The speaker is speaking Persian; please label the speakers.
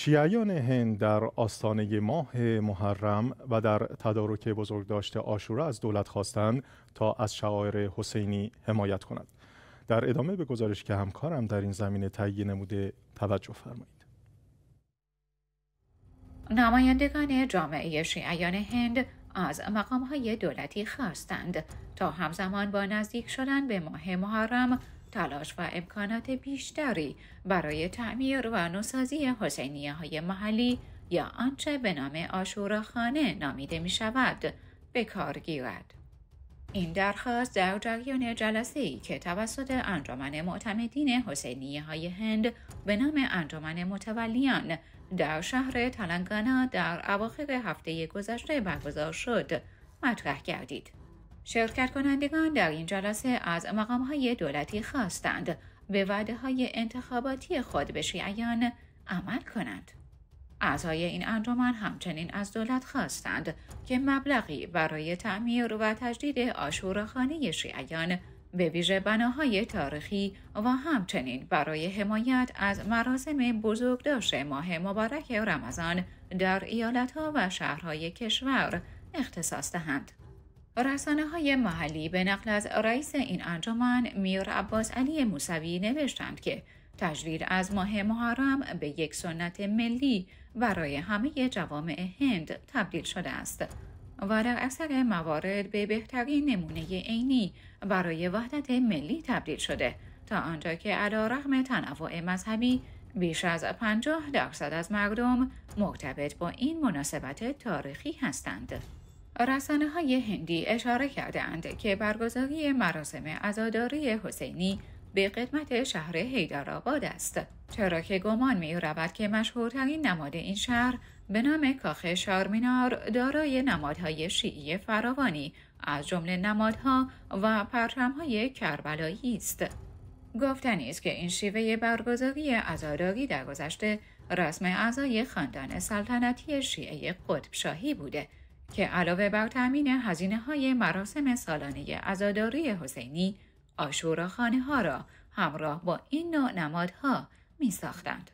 Speaker 1: شیعیان هند در آستانه ماه محرم و در تدارک بزرگداشت آشورا از دولت خواستند تا از شعائر حسینی حمایت کند. در ادامه به گزارش که همکارم در این زمینه تهیه نموده توجه فرمایید.
Speaker 2: نمایندگان جامعه شیعیان هند از مقام های دولتی خواستند تا همزمان با نزدیک شدن به ماه محرم تلاش و امکانات بیشتری برای تعمیر و نوسازی حسینیه های محلی یا آنچه به نام آشوراخانه نامیده می شود به کار گیرد. این درخواست در جریان جلسه ای که توسط انجمن معتمدین حسینیه های هند به نام انجمن متولیان در شهر تلنگانا در اواخر هفته گذشته برگزار شد مطرح گردید شرکت کنندگان در این جلسه از مقام های دولتی خواستند به وعده های انتخاباتی خود به شیعیان عمل کنند. اعضای این انجمن همچنین از دولت خواستند که مبلغی برای تعمیر و تجدید آشوراخانه شیعیان به ویژه بناهای تاریخی و همچنین برای حمایت از مراسم بزرگداشت ماه مبارک رمضان در ایالتها و شهرهای کشور اختصاص دهند. رسانه های محلی به نقل از رئیس این انجمن میر عباس علی موسوی نوشتند که تجویر از ماه محرم به یک سنت ملی برای همه جوامع هند تبدیل شده است و در اکثر موارد به بهترین نمونه عینی برای وحدت ملی تبدیل شده تا آنجا که علا رغم تنوع مذهبی بیش از 50 درصد از مردم مرتبط با این مناسبت تاریخی هستند. رسانه های هندی اشاره کرده اند که برگزاری مراسم عزاداری حسینی به قدمت شهر آباد است چرا که گمان می رود که مشهورترین نماد این شهر به نام کاخ شارمینار دارای نمادهای شیعی فراوانی از جمله نمادها و پرچمهای کربلایی است گفتنی است که این شیوه برگزاری عزاداری در گذشته رسم اعضای خاندان سلطنتی شیعه قطبشاهی بوده که علاوه بر تامین هزینه های مراسم سالانه عزاداری حسینی خانه ها را همراه با این نوع نمادها می ساختند.